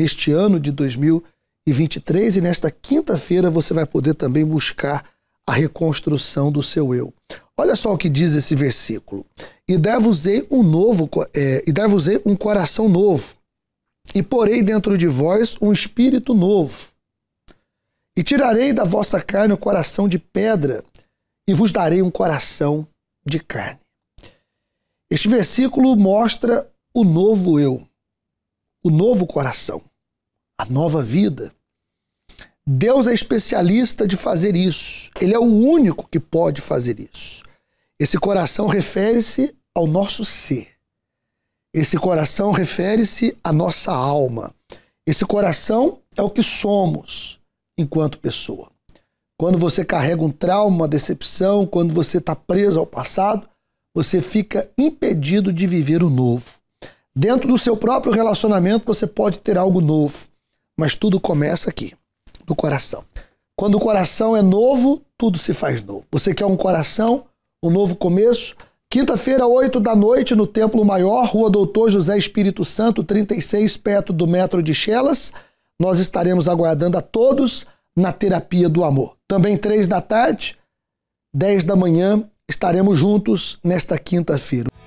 neste ano de 2023 e nesta quinta-feira você vai poder também buscar a reconstrução do seu eu. Olha só o que diz esse versículo. E dar vos um novo, é, e dar vos um coração novo, e porei dentro de vós um espírito novo. E tirarei da vossa carne o coração de pedra, e vos darei um coração de carne. Este versículo mostra o novo eu, o novo coração a nova vida. Deus é especialista de fazer isso. Ele é o único que pode fazer isso. Esse coração refere-se ao nosso ser. Esse coração refere-se à nossa alma. Esse coração é o que somos enquanto pessoa. Quando você carrega um trauma, uma decepção, quando você está preso ao passado, você fica impedido de viver o novo. Dentro do seu próprio relacionamento, você pode ter algo novo. Mas tudo começa aqui, no coração. Quando o coração é novo, tudo se faz novo. Você quer um coração, um novo começo? Quinta-feira, 8 da noite, no Templo Maior, Rua Doutor José Espírito Santo, 36, perto do metro de Chelas. Nós estaremos aguardando a todos na Terapia do Amor. Também três da tarde, 10 da manhã, estaremos juntos nesta quinta-feira.